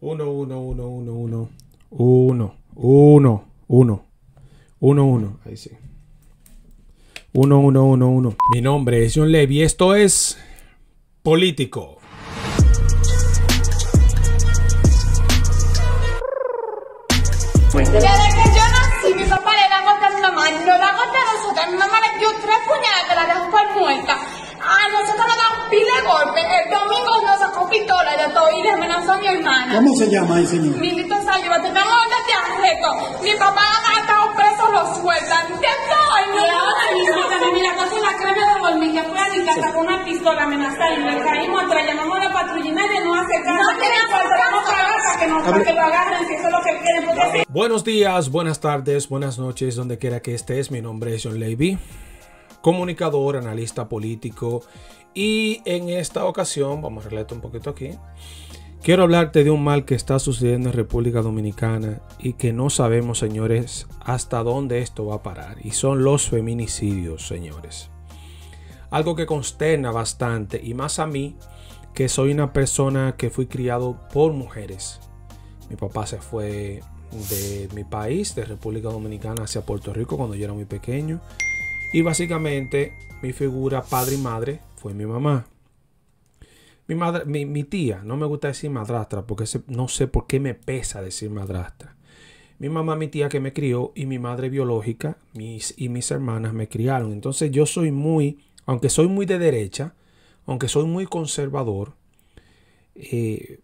1, 1, 1, 1, 1. 1, 1, 1. 1, 1. Ahí sí. 1, 1, 1, 1. Mi nombre es John Levy. Esto es Político. ¿Cómo se llama el señor? Milito salió, tenemos onda de arresto. Mi papá ha gastado preso, lo sueltan. ¿Cierto? Y ahora mi mira, casi una crema de hormiga práctica, sacó una pistola amenazada y le caímos atrás. Llamamos a la patrullina y no hace caso. No para que, para que lo agarren si eso es lo que quieren. Porque... Buenos días, buenas tardes, buenas noches, donde quiera que estés. Mi nombre es John Levy comunicador, analista político y en esta ocasión, vamos a arreglar un poquito aquí, Quiero hablarte de un mal que está sucediendo en República Dominicana y que no sabemos, señores, hasta dónde esto va a parar. Y son los feminicidios, señores. Algo que consterna bastante y más a mí, que soy una persona que fui criado por mujeres. Mi papá se fue de mi país, de República Dominicana, hacia Puerto Rico cuando yo era muy pequeño. Y básicamente mi figura padre y madre fue mi mamá. Mi, madre, mi, tía, no me gusta decir madrastra porque no sé por qué me pesa decir madrastra. Mi mamá, mi tía que me crió y mi madre biológica mis, y mis hermanas me criaron. Entonces yo soy muy, aunque soy muy de derecha, aunque soy muy conservador, eh,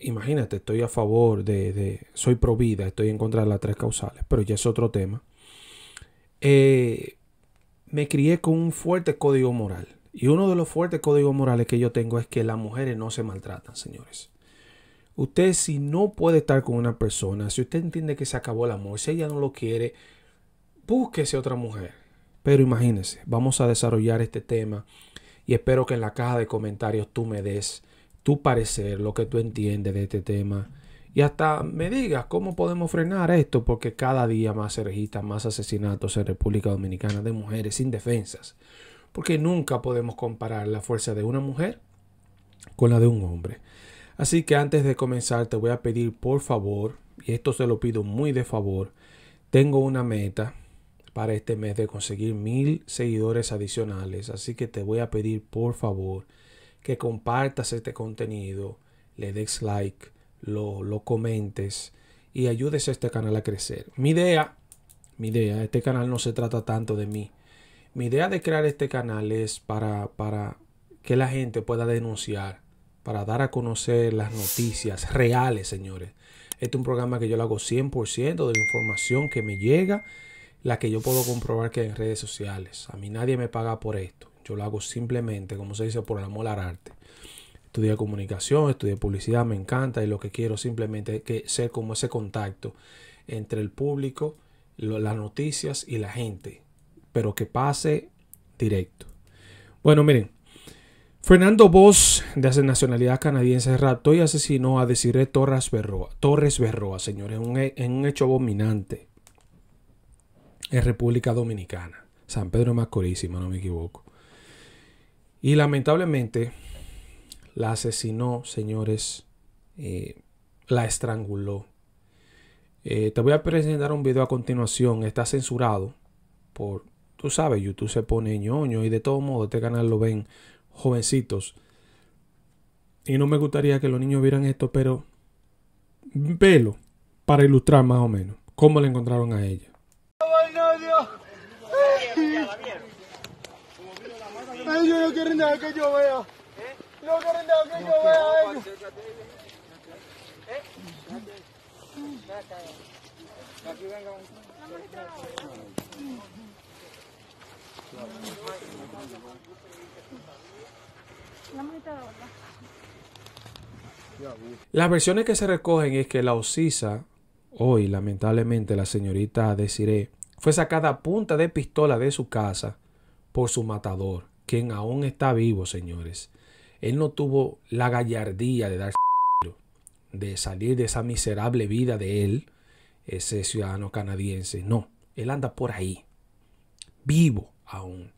imagínate, estoy a favor de, soy pro vida, estoy en contra de las tres causales, pero ya es otro tema. Eh, me crié con un fuerte código moral. Y uno de los fuertes códigos morales que yo tengo es que las mujeres no se maltratan, señores. Usted si no puede estar con una persona, si usted entiende que se acabó el amor, si ella no lo quiere, búsquese otra mujer. Pero imagínense, vamos a desarrollar este tema y espero que en la caja de comentarios tú me des tu parecer, lo que tú entiendes de este tema y hasta me digas cómo podemos frenar esto porque cada día más se registran más asesinatos en República Dominicana de mujeres indefensas porque nunca podemos comparar la fuerza de una mujer con la de un hombre. Así que antes de comenzar te voy a pedir por favor, y esto se lo pido muy de favor, tengo una meta para este mes de conseguir mil seguidores adicionales, así que te voy a pedir por favor que compartas este contenido, le des like, lo, lo comentes y ayudes a este canal a crecer. Mi idea, mi idea, este canal no se trata tanto de mí, mi idea de crear este canal es para, para que la gente pueda denunciar, para dar a conocer las noticias reales, señores. Este es un programa que yo lo hago 100% de la información que me llega, la que yo puedo comprobar que en redes sociales. A mí nadie me paga por esto. Yo lo hago simplemente, como se dice, por el amor al arte. Estudié comunicación, estudié publicidad, me encanta y lo que quiero simplemente es que ser como ese contacto entre el público, las noticias y la gente pero que pase directo. Bueno, miren. Fernando Voss, de nacionalidad canadiense, raptó y asesinó a Desiree Torres Berroa, Torres Berroa señores, en un hecho abominante en República Dominicana. San Pedro Macorís, si no me equivoco. Y lamentablemente la asesinó, señores, eh, la estranguló. Eh, te voy a presentar un video a continuación, está censurado por sabes, YouTube se pone ñoño y de todo modo este canal lo ven jovencitos. Y no me gustaría que los niños vieran esto, pero velo para ilustrar más o menos cómo le encontraron a ella. nada que yo vea. Las versiones que se recogen es que la Osisa, hoy lamentablemente la señorita Desiree, fue sacada a punta de pistola de su casa por su matador, quien aún está vivo, señores. Él no tuvo la gallardía de darse de salir de esa miserable vida de él, ese ciudadano canadiense. No, él anda por ahí, vivo,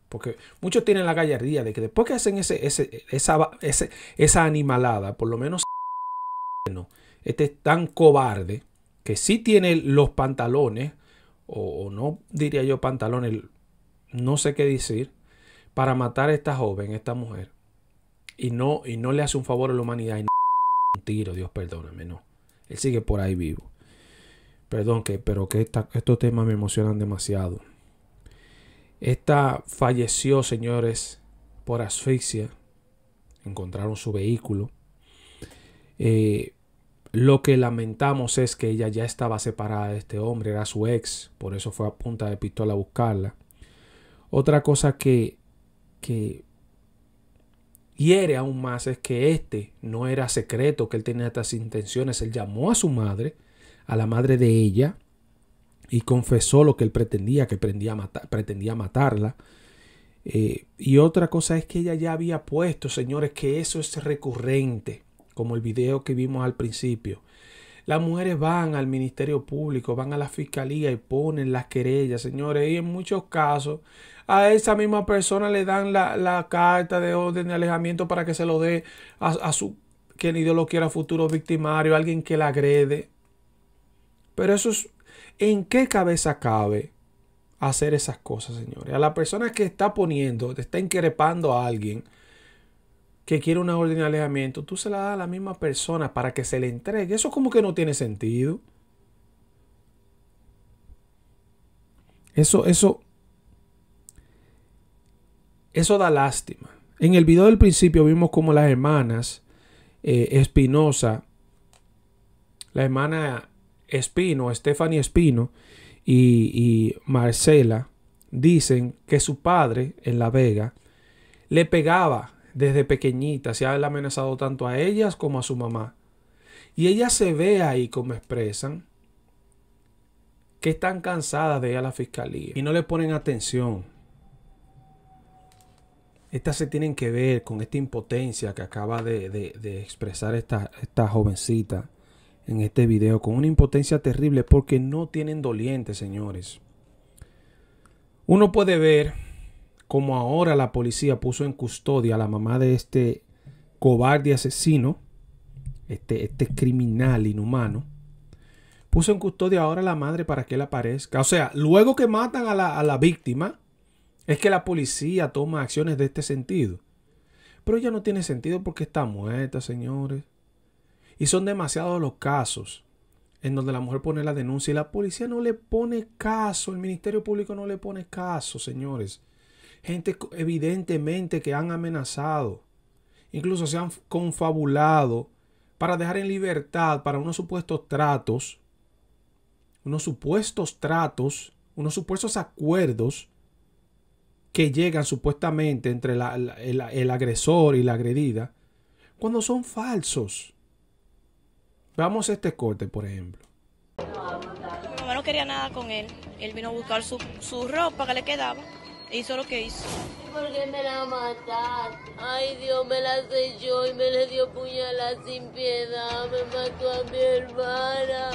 porque muchos tienen la gallardía de que después que hacen ese, ese, esa, esa animalada, por lo menos este es tan cobarde que sí tiene los pantalones, o, no diría yo pantalones, no sé qué decir, para matar a esta joven, esta mujer, y no, y no le hace un favor a la humanidad, y no, un tiro, Dios perdóname, no. Él sigue por ahí vivo. Perdón, que, pero que estos temas me emocionan demasiado. Esta falleció, señores, por asfixia. Encontraron su vehículo. Eh, lo que lamentamos es que ella ya estaba separada de este hombre, era su ex, por eso fue a punta de pistola a buscarla. Otra cosa que, que hiere aún más es que este no era secreto que él tenía estas intenciones. Él llamó a su madre, a la madre de ella, y confesó lo que él pretendía, que pretendía matarla. Eh, y otra cosa es que ella ya había puesto, señores, que eso es recurrente, como el video que vimos al principio. Las mujeres van al Ministerio Público, van a la Fiscalía y ponen las querellas, señores. Y en muchos casos a esa misma persona le dan la, carta de orden de alejamiento para que se lo dé a, a su, quien Dios lo quiera, futuro victimario, alguien que la agrede. Pero eso es ¿En qué cabeza cabe hacer esas cosas, señores? A la persona que está poniendo, te está increpando a alguien que quiere una orden de alejamiento, tú se la das a la misma persona para que se le entregue. Eso como que no tiene sentido. Eso, eso, eso da lástima. En el video del principio vimos como las hermanas eh, Espinosa, la hermana Espino, Stephanie Espino y, Marcela dicen que su padre en La Vega le pegaba desde pequeñita, se ha amenazado tanto a ellas como a su mamá. Y ella se ve ahí como expresan que están cansadas de ir a la fiscalía y no le ponen atención. Estas se tienen que ver con esta impotencia que acaba de, expresar esta jovencita en este video con una impotencia terrible porque no tienen dolientes, señores. Uno puede ver cómo ahora la policía puso en custodia a la mamá de este cobarde asesino, este, este criminal inhumano. Puso en custodia ahora a la madre para que él aparezca. O sea, luego que matan a la, a la víctima, es que la policía toma acciones de este sentido. Pero ya no tiene sentido porque está muerta, señores. Y son demasiados los casos en donde la mujer pone la denuncia y la policía no le pone caso, el Ministerio Público no le pone caso, señores. Gente evidentemente que han amenazado, incluso se han confabulado para dejar en libertad para unos supuestos tratos, unos supuestos tratos, unos supuestos acuerdos que llegan supuestamente entre el agresor y la agredida, cuando son falsos. Veamos este corte, por ejemplo. Mi mamá no quería nada con él. Él vino a buscar su, su ropa que le quedaba e hizo lo que hizo. ¿Por qué me la matas? Ay, Dios, me la selló y me le dio puñalas sin piedad. Me mató a mi hermana.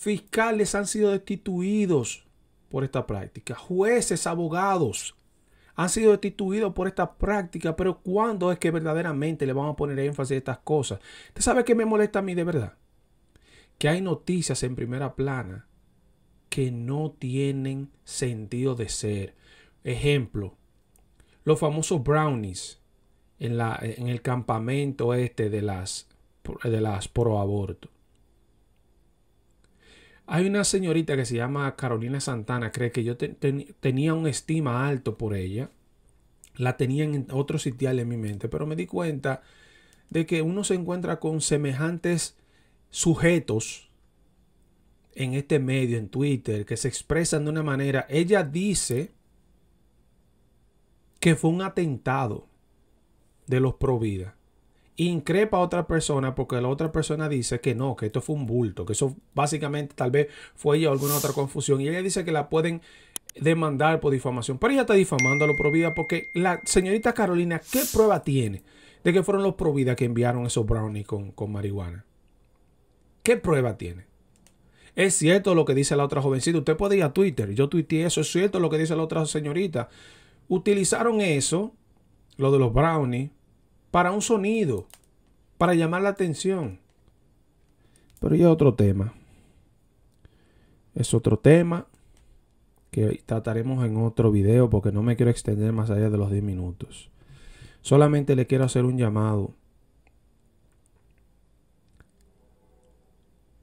Fiscales han sido destituidos por esta práctica. Jueces, abogados han sido destituidos por esta práctica. Pero ¿cuándo es que verdaderamente le vamos a poner énfasis a estas cosas? ¿Usted sabe qué me molesta a mí de verdad? Que hay noticias en primera plana que no tienen sentido de ser. Ejemplo, los famosos brownies en, la, en el campamento este de las, de las pro aborto. Hay una señorita que se llama Carolina Santana, cree que yo tenía un estima alto por ella. La tenía en otro sitial en mi mente, pero me di cuenta de que uno se encuentra con semejantes sujetos en este medio, en Twitter, que se expresan de una manera. Ella dice que fue un atentado de los Provida increpa a otra persona porque la otra persona dice que no, que esto fue un bulto, que eso básicamente tal vez fue ella alguna otra confusión y ella dice que la pueden demandar por difamación. Pero ella está difamando a los Provida porque la señorita Carolina, ¿qué prueba tiene de que fueron los Provida que enviaron esos brownies con, con marihuana? ¿Qué prueba tiene? Es cierto lo que dice la otra jovencita. Usted puede ir a Twitter. Yo tuiteé eso. Es cierto lo que dice la otra señorita. Utilizaron eso, lo de los brownies, para un sonido, para llamar la atención. Pero ya otro tema. Es otro tema que trataremos en otro video porque no me quiero extender más allá de los 10 minutos. Solamente le quiero hacer un llamado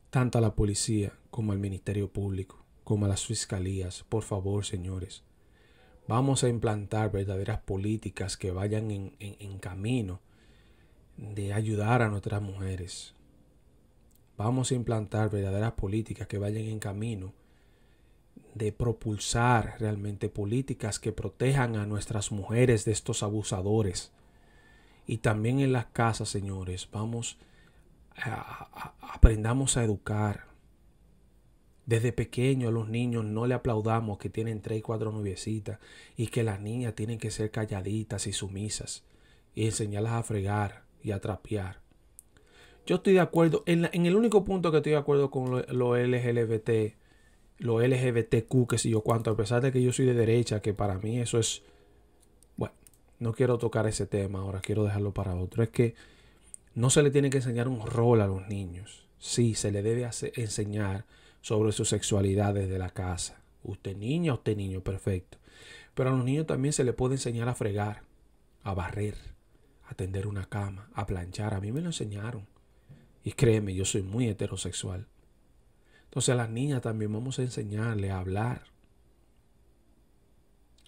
tanto a la policía como al Ministerio Público, como a las fiscalías. Por favor, señores, vamos a implantar verdaderas políticas que vayan en, camino de ayudar a nuestras mujeres. Vamos a implantar verdaderas políticas que vayan en camino de propulsar realmente políticas que protejan a nuestras mujeres de estos abusadores. Y también en las casas, señores, vamos, a, aprendamos a educar, desde pequeño a los niños no le aplaudamos que tienen tres y cuatro noviecitas y que las niñas tienen que ser calladitas y sumisas y enseñarlas a fregar y a trapear. Yo estoy de acuerdo, en, el único punto que estoy de acuerdo con lo, LGBT, lo LGBTQ, que si yo cuánto, a pesar de que yo soy de derecha, que para mí eso es, bueno, no quiero tocar ese tema ahora, quiero dejarlo para otro, es que no se le tiene que enseñar un rol a los niños, sí, se le debe enseñar sobre su sexualidad desde la casa. Usted niña, usted niño, perfecto. Pero a los niños también se le puede enseñar a fregar, a barrer, a tender una cama, a planchar. A mí me lo enseñaron. Y créeme, yo soy muy heterosexual. Entonces a las niñas también vamos a enseñarle a hablar,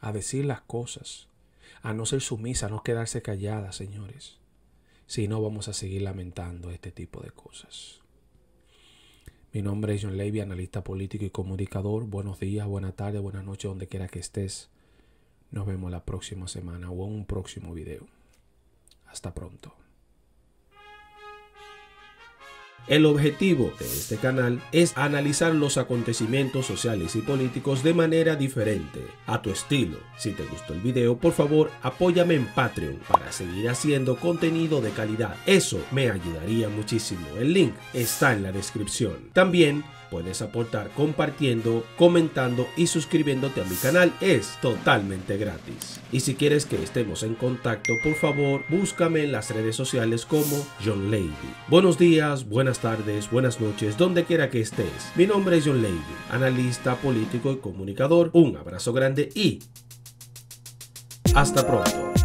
a decir las cosas, a no ser sumisa, a no quedarse callada, señores. Si no, vamos a seguir lamentando este tipo de cosas. Mi nombre es John Levy, analista político y comunicador. Buenos días, buenas tardes, buenas noches, donde quiera que estés. Nos vemos la próxima semana o en un próximo video. Hasta pronto. El objetivo de este canal es analizar los acontecimientos sociales y políticos de manera diferente, a tu estilo. Si te gustó el video, por favor, apóyame en Patreon para seguir haciendo contenido de calidad. Eso me ayudaría muchísimo. El link está en la descripción. También puedes aportar compartiendo, comentando y suscribiéndote a mi canal. Es totalmente gratis. Y si quieres que estemos en contacto, por favor, búscame en las redes sociales como John Lady. Buenos días, buenas tardes, buenas noches, donde quiera que estés. Mi nombre es John Lady, analista político y comunicador. Un abrazo grande y hasta pronto.